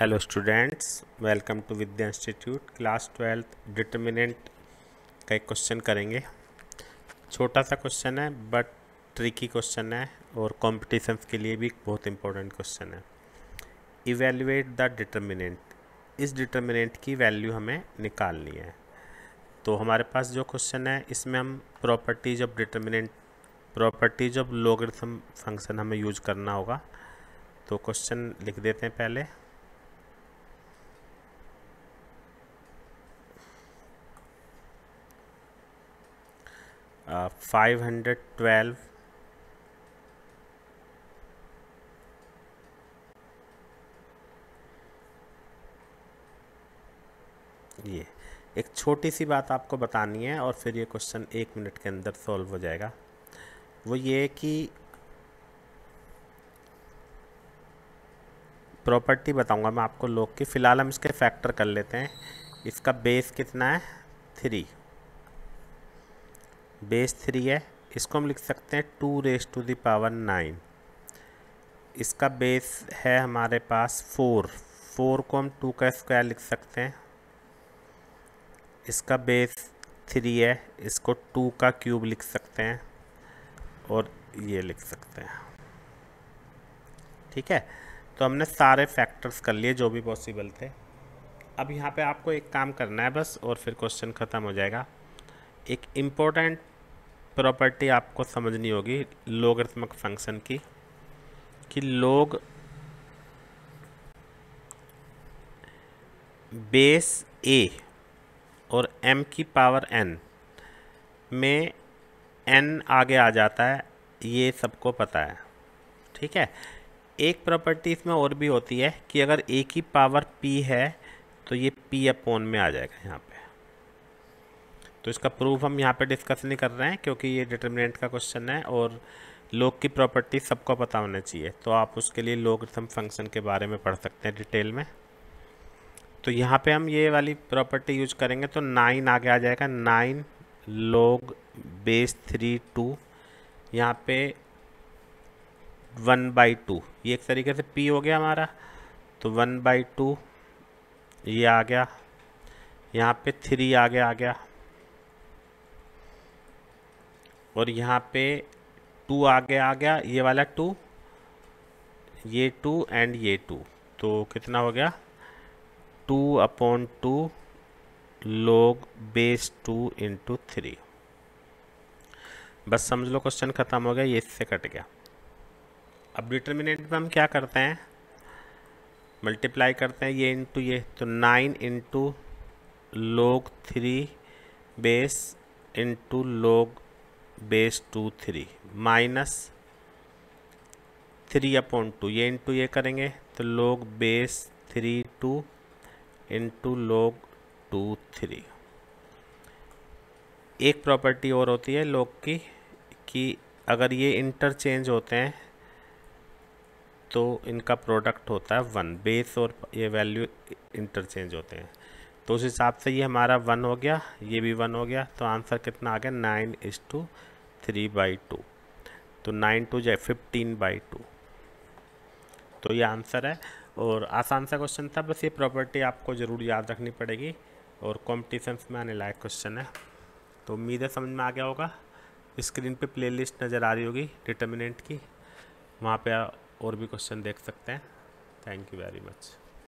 hello students welcome to Vidya institute class twelfth determinant का एक question करेंगे छोटा सा क्वेश्चन है बट ट्रिकी क्वेश्चन है और कॉम्पिटिशन्स के लिए भी बहुत इंपॉर्टेंट क्वेश्चन है इवेल्युएट द डिटर्मिनेंट इस डिटर्मिनेंट की वैल्यू हमें निकालनी है तो हमारे पास जो क्वेश्चन है इसमें हम properties of determinant properties of logarithm function हमें यूज करना होगा तो क्वेश्चन लिख देते हैं पहले फाइव हंड्रेड ट्वेल्व ये एक छोटी सी बात आपको बतानी है और फिर ये क्वेश्चन एक मिनट के अंदर सॉल्व हो जाएगा वो ये कि प्रॉपर्टी बताऊंगा मैं आपको लोग की फ़िलहाल हम इसके फैक्टर कर लेते हैं इसका बेस कितना है थ्री बेस थ्री है इसको हम लिख सकते हैं two raise to the power nine इसका बेस है हमारे पास फोर फोर को हम टू का स्क्वायर लिख सकते हैं इसका बेस थ्री है इसको टू का क्यूब लिख सकते हैं और ये लिख सकते हैं ठीक है तो हमने सारे फैक्टर्स कर लिए जो भी पॉसिबल थे अब यहाँ पे आपको एक काम करना है बस और फिर क्वेश्चन ख़त्म हो जाएगा एक इम्पोर्टेंट प्रॉपर्टी आपको समझनी होगी लोगारिथमिक फंक्शन की कि लोग बेस ए और एम की पावर एन में एन आगे आ जाता है ये सबको पता है ठीक है एक प्रॉपर्टी इसमें और भी होती है कि अगर ए की पावर पी है तो ये पी अपोन में आ जाएगा यहाँ पर तो इसका प्रूफ हम यहाँ पे डिस्कस नहीं कर रहे हैं क्योंकि ये डिटर्मिनेंट का क्वेश्चन है और लोग की प्रॉपर्टी सबको पता होना चाहिए तो आप उसके लिए लोग फंक्शन के बारे में पढ़ सकते हैं डिटेल में तो यहाँ पे हम ये वाली प्रॉपर्टी यूज करेंगे तो नाइन आगे आ जाएगा नाइन लोग बेस थ्री टू यहाँ पे वन बाई टू ये एक तरीके से पी हो गया हमारा तो वन बाई टू ये आ गया यहाँ पे थ्री आगे आ गया और यहाँ पे टू आगे आ गया ये वाला टू ये टू एंड ये टू तो कितना हो गया two upon two log base two into three बस समझ लो क्वेश्चन ख़त्म हो गया ये इससे कट गया अब डिटर्मिनेंट में हम क्या करते हैं मल्टीप्लाई करते हैं ये इंटू ये तो nine into log three base into log base two three minus three upon two ये इंटू ये करेंगे तो log base three two into log two three एक प्रॉपर्टी और होती है लोग की कि अगर ये इंटरचेंज होते हैं तो इनका प्रोडक्ट होता है वन बेस और ये वैल्यू इंटरचेंज होते हैं तो उस हिसाब से ये हमारा वन हो गया ये भी वन हो गया तो आंसर कितना आ गया nine is two three by two तो नाइन टू जाए फिफ्टीन बाई टू तो ये आंसर है और आसान सा क्वेश्चन था बस ये प्रॉपर्टी आपको ज़रूर याद रखनी पड़ेगी और कॉम्पिटिशन्स में आने लायक क्वेश्चन है तो उम्मीद है समझ में आ गया होगा स्क्रीन पे प्लेलिस्ट नज़र आ रही होगी डिटर्मिनेंट की वहाँ पे और भी क्वेश्चन देख सकते हैं थैंक यू वेरी मच